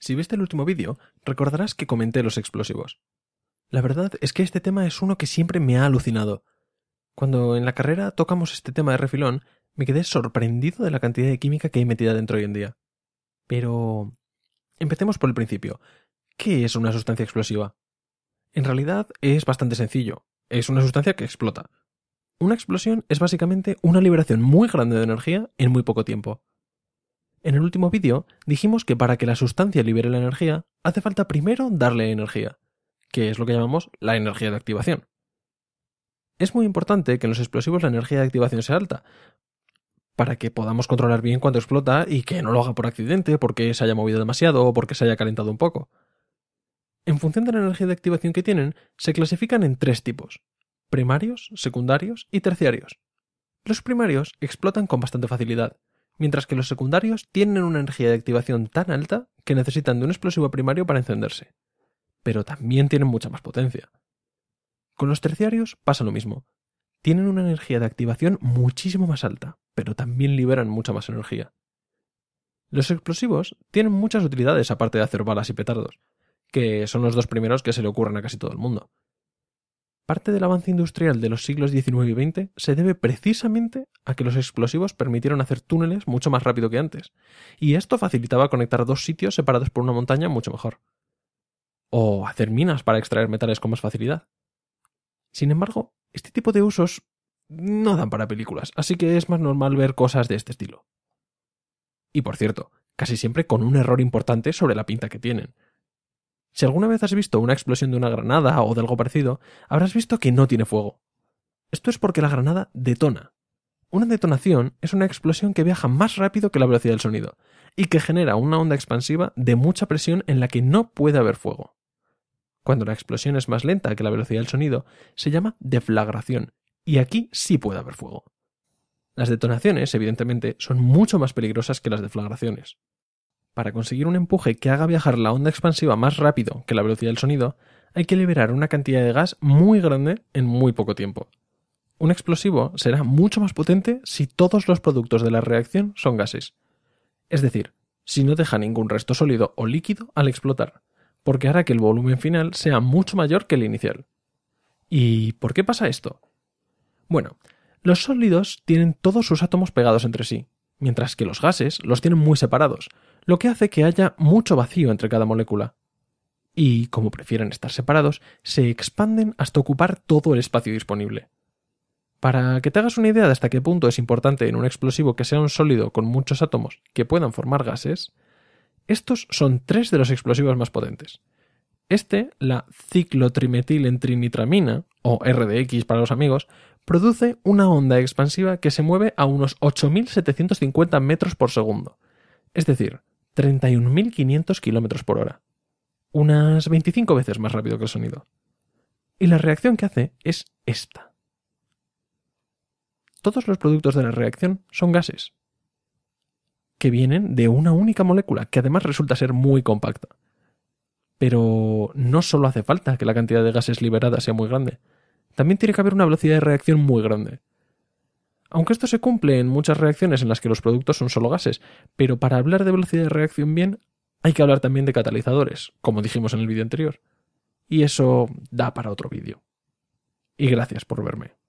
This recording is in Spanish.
Si viste el último vídeo, recordarás que comenté los explosivos. La verdad es que este tema es uno que siempre me ha alucinado. Cuando en la carrera tocamos este tema de refilón, me quedé sorprendido de la cantidad de química que hay metida dentro hoy en día. Pero... Empecemos por el principio. ¿Qué es una sustancia explosiva? En realidad es bastante sencillo. Es una sustancia que explota. Una explosión es básicamente una liberación muy grande de energía en muy poco tiempo. En el último vídeo dijimos que para que la sustancia libere la energía, hace falta primero darle energía, que es lo que llamamos la energía de activación. Es muy importante que en los explosivos la energía de activación sea alta, para que podamos controlar bien cuando explota y que no lo haga por accidente, porque se haya movido demasiado o porque se haya calentado un poco. En función de la energía de activación que tienen, se clasifican en tres tipos, primarios, secundarios y terciarios. Los primarios explotan con bastante facilidad, mientras que los secundarios tienen una energía de activación tan alta que necesitan de un explosivo primario para encenderse, pero también tienen mucha más potencia. Con los terciarios pasa lo mismo. Tienen una energía de activación muchísimo más alta, pero también liberan mucha más energía. Los explosivos tienen muchas utilidades aparte de hacer balas y petardos, que son los dos primeros que se le ocurren a casi todo el mundo. Parte del avance industrial de los siglos XIX y XX se debe precisamente a que los explosivos permitieron hacer túneles mucho más rápido que antes, y esto facilitaba conectar dos sitios separados por una montaña mucho mejor. O hacer minas para extraer metales con más facilidad. Sin embargo, este tipo de usos no dan para películas, así que es más normal ver cosas de este estilo. Y por cierto, casi siempre con un error importante sobre la pinta que tienen, si alguna vez has visto una explosión de una granada o de algo parecido, habrás visto que no tiene fuego. Esto es porque la granada detona. Una detonación es una explosión que viaja más rápido que la velocidad del sonido, y que genera una onda expansiva de mucha presión en la que no puede haber fuego. Cuando la explosión es más lenta que la velocidad del sonido, se llama deflagración, y aquí sí puede haber fuego. Las detonaciones, evidentemente, son mucho más peligrosas que las deflagraciones. Para conseguir un empuje que haga viajar la onda expansiva más rápido que la velocidad del sonido, hay que liberar una cantidad de gas muy grande en muy poco tiempo. Un explosivo será mucho más potente si todos los productos de la reacción son gases. Es decir, si no deja ningún resto sólido o líquido al explotar, porque hará que el volumen final sea mucho mayor que el inicial. ¿Y por qué pasa esto? Bueno, los sólidos tienen todos sus átomos pegados entre sí, mientras que los gases los tienen muy separados, lo que hace que haya mucho vacío entre cada molécula. Y, como prefieren estar separados, se expanden hasta ocupar todo el espacio disponible. Para que te hagas una idea de hasta qué punto es importante en un explosivo que sea un sólido con muchos átomos que puedan formar gases, estos son tres de los explosivos más potentes. Este, la ciclotrimetilentrinitramina, o RDX para los amigos, produce una onda expansiva que se mueve a unos 8.750 metros por segundo. Es decir, 31.500 km por hora, unas 25 veces más rápido que el sonido. Y la reacción que hace es esta. Todos los productos de la reacción son gases, que vienen de una única molécula, que además resulta ser muy compacta. Pero no solo hace falta que la cantidad de gases liberada sea muy grande, también tiene que haber una velocidad de reacción muy grande. Aunque esto se cumple en muchas reacciones en las que los productos son solo gases, pero para hablar de velocidad de reacción bien, hay que hablar también de catalizadores, como dijimos en el vídeo anterior. Y eso da para otro vídeo. Y gracias por verme.